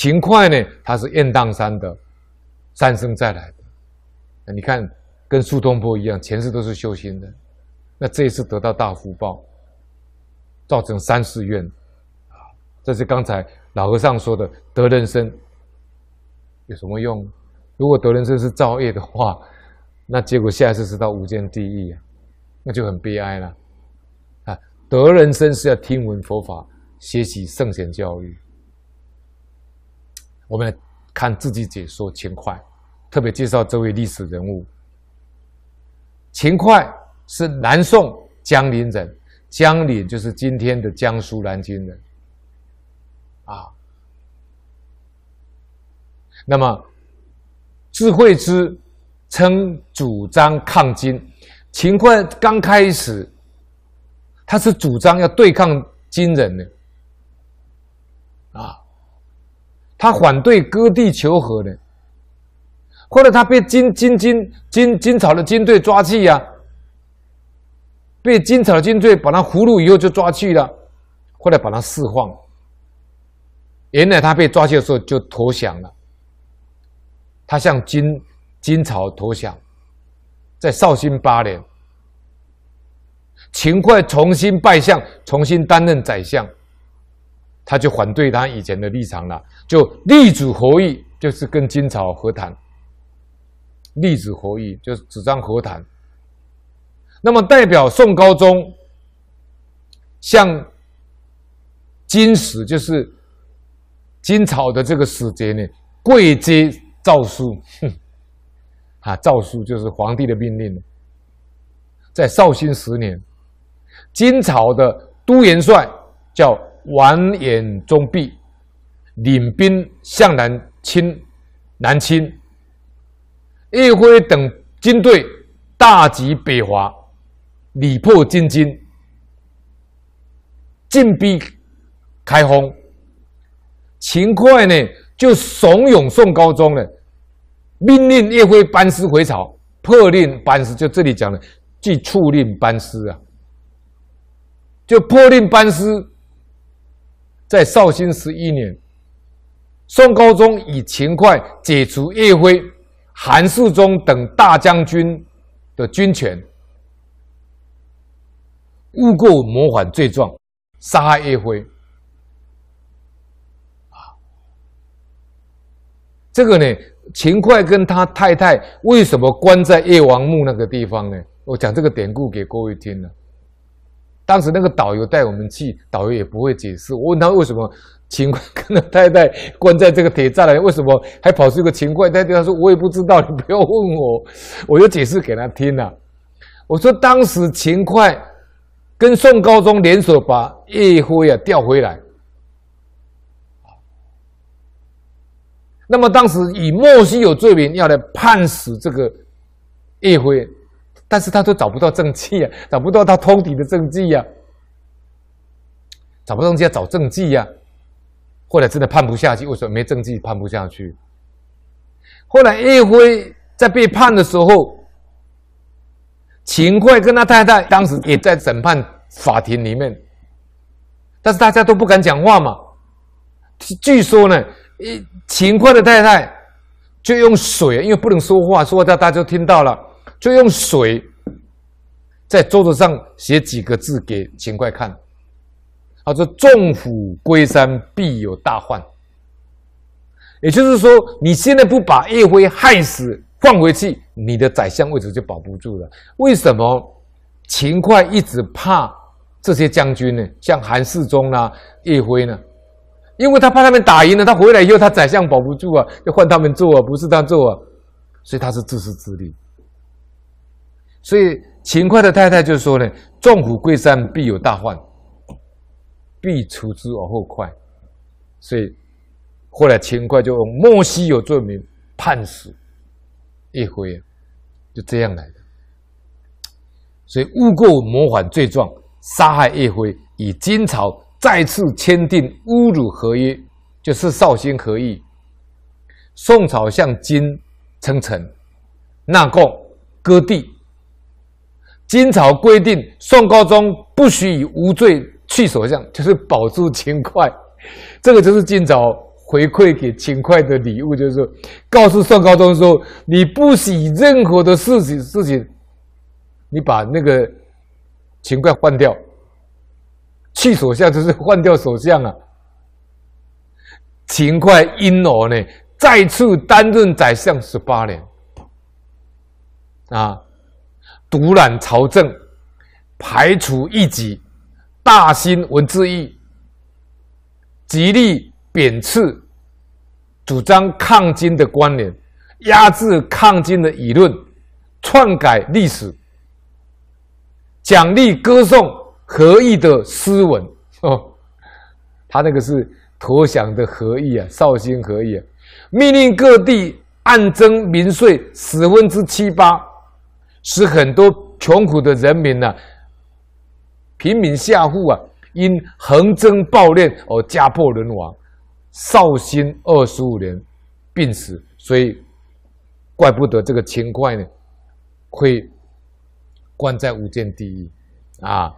勤快呢，他是雁荡山的三生再来的，那你看，跟苏东坡一样，前世都是修心的，那这一次得到大福报，造成三世愿，啊，这是刚才老和尚说的得人生有什么用？如果得人生是造业的话，那结果下一次是到无间地狱啊，那就很悲哀了。啊，得人生是要听闻佛法，学习圣贤教育。我们来看自己解说秦桧，特别介绍这位历史人物。秦桧是南宋江陵人，江陵就是今天的江苏南京人。啊，那么，智慧之，称主张抗金。秦桧刚开始，他是主张要对抗金人的。啊。他反对割地求和的，后来他被金金金金金朝的军队抓去呀，被金朝的军队把他俘虏以后就抓去了，后来把他释放。原来他被抓去的时候就投降了，他向金金朝投降，在绍兴八年，秦桧重新拜相，重新担任宰相。他就反对他以前的立场了，就立主合议，就是跟金朝和谈。立主合议，就是主张和谈。那么代表宋高宗向金使，就是金朝的这个使节呢，跪接诏书。啊，诏书就是皇帝的命令。在绍兴十年，金朝的都元帅叫。完颜宗弼领兵向南侵，南侵。叶辉等军队大举北伐，屡破金军，进逼开封。秦桧呢就怂恿宋高宗呢，命令叶辉班师回朝，破令班师，就这里讲的，即促令班师啊，就破令班师。在绍兴十一年，宋高宗以秦桧解除叶辉、韩世忠等大将军的军权，诬构谋反罪状，杀害岳飞。啊，这个呢，秦桧跟他太太为什么关在岳王墓那个地方呢？我讲这个典故给各位听了。当时那个导游带我们去，导游也不会解释。我问他为什么秦桧跟他太太关在这个铁栅栏，为什么还跑出个秦桧？他他说我也不知道，你不要问我。我就解释给他听了。我说当时秦桧跟宋高宗联手把叶辉啊调回来，那么当时以莫须有罪名要来判死这个叶辉，但是他都找不到证据啊，找不到他通敌的证据呀，找不到就要找证据呀，后来真的判不下去，为什么没证据判不下去？后来叶辉在被判的时候，秦桧跟他太太当时也在审判法庭里面，但是大家都不敢讲话嘛。据说呢，秦桧的太太就用水，因为不能说话，说话大家就听到了。就用水在桌子上写几个字给秦桧看，啊，说众虎归山必有大患。也就是说，你现在不把岳飞害死放回去，你的宰相位置就保不住了。为什么秦桧一直怕这些将军呢？像韩世忠啊、叶飞呢？因为他怕他们打赢了，他回来以后他宰相保不住啊，要换他们做啊，不是他做啊，所以他是自私自利。所以勤快的太太就说呢：“纵虎归山，必有大患，必除之而后快。”所以后来勤快就莫须有罪名判死叶辉，就这样来的。所以诬告谋反罪状，杀害叶辉，与金朝再次签订侮辱合约，就是绍兴和议。宋朝向金称臣、纳贡、割地。金朝规定，宋高宗不许以无罪去所相，就是保住秦桧。这个就是金朝回馈给秦桧的礼物，就是告诉宋高宗说：“你不许任何的事情事情，你把那个秦桧换掉，去所相就是换掉所相啊。”秦桧因而呢，再次担任宰相十八年，啊。独揽朝政，排除异己，大兴文字狱，极力贬斥，主张抗金的观点，压制抗金的舆论，篡改历史，奖励歌颂和议的诗文。哦，他那个是投降的和议啊，绍兴和议，命令各地按征民税十分之七八。使很多穷苦的人民呢，平民下户啊，因横征暴敛而家破人亡。绍兴二十五年病死，所以怪不得这个秦桧呢，会关在无间地狱啊。